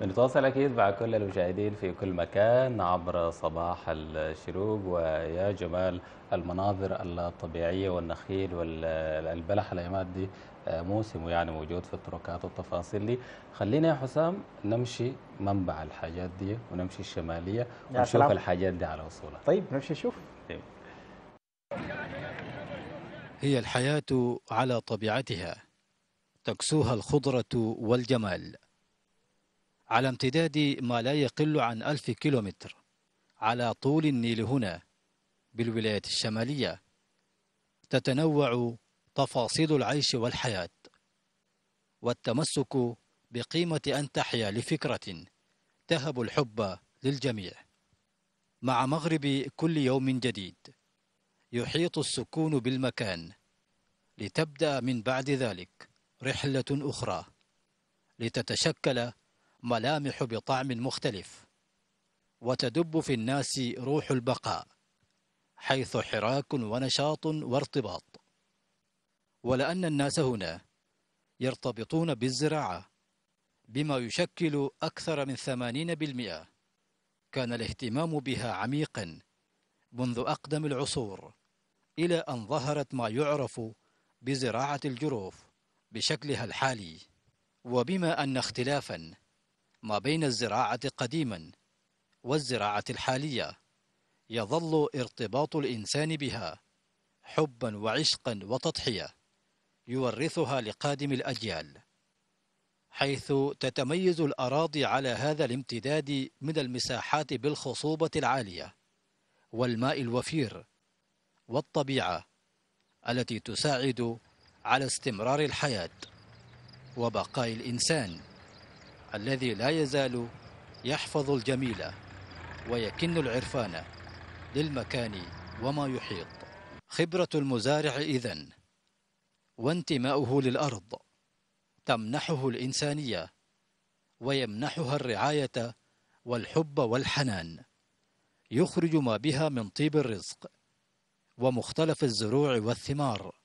بنتواصل أكيد مع كل المشاهدين في كل مكان عبر صباح الشروق ويا جمال المناظر الطبيعية والنخيل والبلح الأيامات دي آه، موسم يعني موجود في الطرقات والتفاصيل دي خلينا يا حسام نمشي منبع الحاجات دي ونمشي الشمالية ونشوف سلام. الحاجات دي على وصولها طيب نمشي نشوف طيب. هي الحياة على طبيعتها تكسوها الخضرة والجمال على امتداد ما لا يقل عن ألف كيلومتر على طول النيل هنا بالولايات الشمالية تتنوع تفاصيل العيش والحياة والتمسك بقيمة أن تحيا لفكرة تهب الحب للجميع مع مغرب كل يوم جديد يحيط السكون بالمكان لتبدأ من بعد ذلك رحلة أخرى لتتشكل ملامح بطعم مختلف وتدب في الناس روح البقاء حيث حراك ونشاط وارتباط ولأن الناس هنا يرتبطون بالزراعة بما يشكل أكثر من 80% كان الاهتمام بها عميقا منذ أقدم العصور إلى أن ظهرت ما يعرف بزراعة الجروف بشكلها الحالي وبما أن اختلافا ما بين الزراعة قديما والزراعة الحالية يظل ارتباط الإنسان بها حبا وعشقا وتضحية يورثها لقادم الأجيال حيث تتميز الأراضي على هذا الامتداد من المساحات بالخصوبة العالية والماء الوفير والطبيعة التي تساعد على استمرار الحياة وبقاء الإنسان الذي لا يزال يحفظ الجميل ويكن العرفان للمكان وما يحيط خبرة المزارع إذن وانتماؤه للأرض تمنحه الإنسانية ويمنحها الرعاية والحب والحنان يخرج ما بها من طيب الرزق ومختلف الزروع والثمار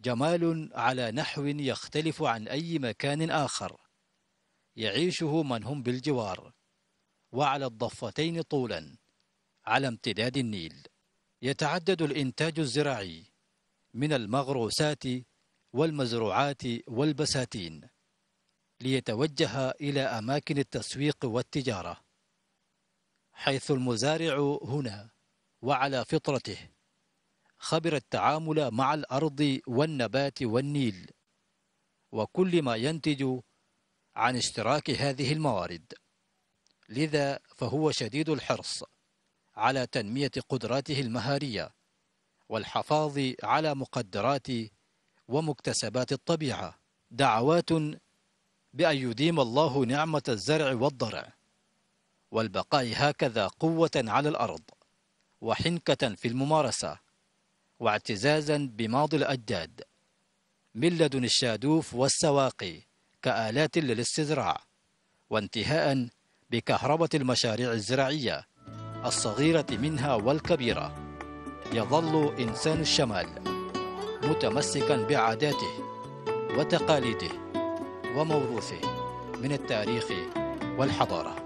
جمال على نحو يختلف عن أي مكان آخر يعيشه من هم بالجوار وعلى الضفتين طولا على امتداد النيل يتعدد الإنتاج الزراعي من المغروسات والمزروعات والبساتين ليتوجه إلى أماكن التسويق والتجارة حيث المزارع هنا وعلى فطرته خبر التعامل مع الأرض والنبات والنيل وكل ما ينتج عن اشتراك هذه الموارد لذا فهو شديد الحرص على تنمية قدراته المهارية والحفاظ على مقدرات ومكتسبات الطبيعة دعوات بأن يديم الله نعمة الزرع والضرع والبقاء هكذا قوة على الأرض وحنكة في الممارسة واعتزازا بماضي الأجداد من لدن الشادوف والسواقي كآلات للاستزراع وانتهاء بكهربة المشاريع الزراعية الصغيرة منها والكبيرة يظل إنسان الشمال متمسكا بعاداته وتقاليده وموروثه من التاريخ والحضاره